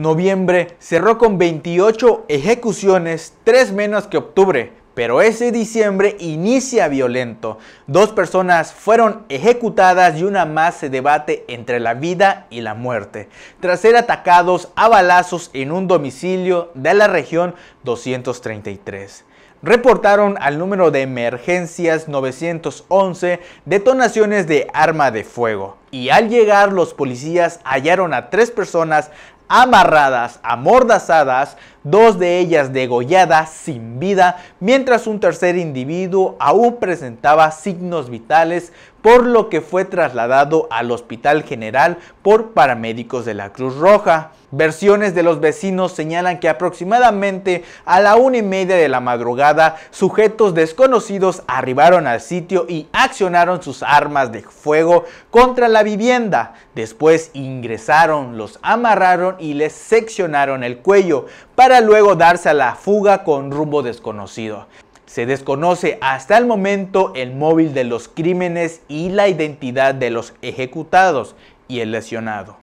Noviembre cerró con 28 ejecuciones, 3 menos que octubre, pero ese diciembre inicia violento. Dos personas fueron ejecutadas y una más se debate entre la vida y la muerte, tras ser atacados a balazos en un domicilio de la región 233 reportaron al número de emergencias 911 detonaciones de arma de fuego. Y al llegar los policías hallaron a tres personas amarradas, amordazadas, dos de ellas degolladas, sin vida, mientras un tercer individuo aún presentaba signos vitales, por lo que fue trasladado al Hospital General por paramédicos de la Cruz Roja. Versiones de los vecinos señalan que aproximadamente a la una y media de la madrugada, sujetos desconocidos arribaron al sitio y accionaron sus armas de fuego contra la vivienda. Después ingresaron, los amarraron y le seccionaron el cuello para luego darse a la fuga con rumbo desconocido. Se desconoce hasta el momento el móvil de los crímenes y la identidad de los ejecutados y el lesionado.